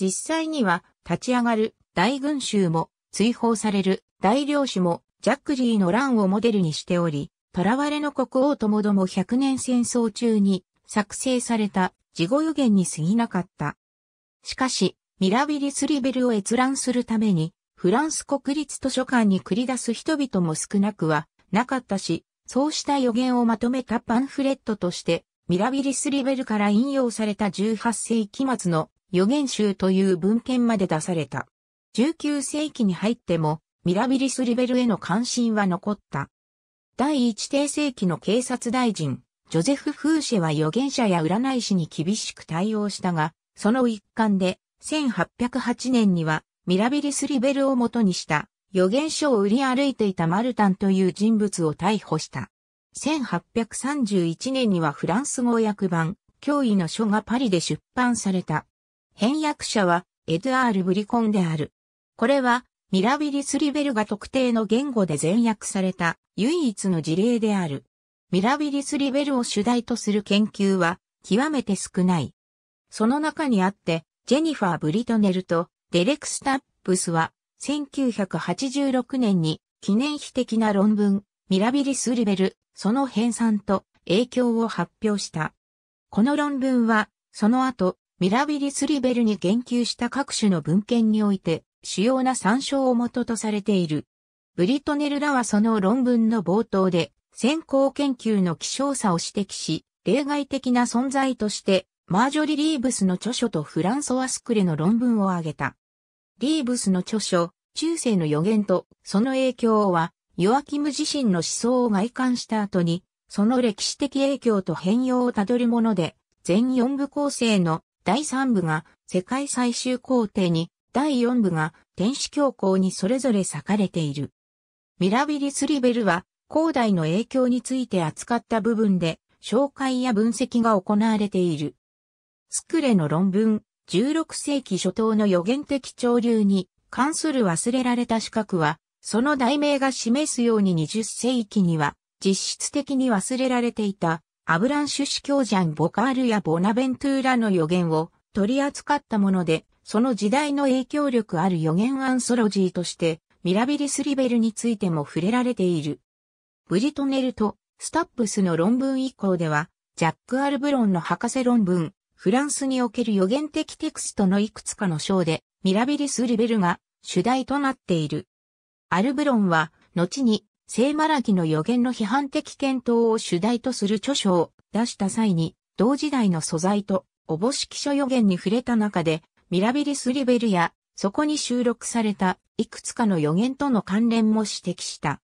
実際には立ち上がる大群衆も追放される大領主もジャックリーの乱をモデルにしており、囚われの国王ともども100年戦争中に作成された事後予言に過ぎなかった。しかし、ミラビリスリベルを閲覧するためにフランス国立図書館に繰り出す人々も少なくはなかったし、そうした予言をまとめたパンフレットとして、ミラビリス・リベルから引用された18世紀末の予言集という文献まで出された。19世紀に入っても、ミラビリス・リベルへの関心は残った。第一帝世紀の警察大臣、ジョゼフ・フーシェは予言者や占い師に厳しく対応したが、その一環で、1808年にはミラビリス・リベルを元にした予言書を売り歩いていたマルタンという人物を逮捕した。1831年にはフランス語訳版、脅威の書がパリで出版された。翻訳者はエドアール・ブリコンである。これはミラビリス・リベルが特定の言語で全訳された唯一の事例である。ミラビリス・リベルを主題とする研究は極めて少ない。その中にあって、ジェニファー・ブリトネルとデレク・スタップスは、1986年に記念碑的な論文、ミラビリス・リベル、その編纂と影響を発表した。この論文は、その後、ミラビリス・リベルに言及した各種の文献において、主要な参照を元とされている。ブリトネルらはその論文の冒頭で、先行研究の希少さを指摘し、例外的な存在としてマージョリ・リーブスの著書とフランソワ・スクレの論文を挙げた。リーブスの著書、中世の予言とその影響は、ヨアキム自身の思想を外観した後に、その歴史的影響と変容をたどるもので、全4部構成の第3部が世界最終皇帝に、第4部が天使教皇にそれぞれ裂かれている。ミラビリス・リベルは、広大の影響について扱った部分で、紹介や分析が行われている。スクレの論文、16世紀初頭の予言的潮流に関する忘れられた資格は、その題名が示すように20世紀には、実質的に忘れられていた、アブランシュョ教ジャン・ボカールやボナベントゥーラの予言を取り扱ったもので、その時代の影響力ある予言アンソロジーとして、ミラビリス・リベルについても触れられている。ブリトネルとスタップスの論文以降では、ジャック・アルブロンの博士論文、フランスにおける予言的テクストのいくつかの章で、ミラビリス・リベルが主題となっている。アルブロンは、後に、聖マラキの予言の批判的検討を主題とする著書を出した際に、同時代の素材と、おぼしき書予言に触れた中で、ミラビリス・リベルや、そこに収録された、いくつかの予言との関連も指摘した。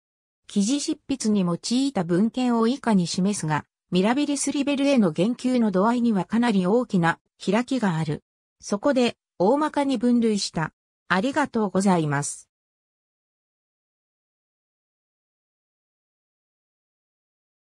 記事執筆に用いた文献を以下に示すが、ミラビリス・リベルへの言及の度合いにはかなり大きな開きがある。そこで、大まかに分類した。ありがとうございます。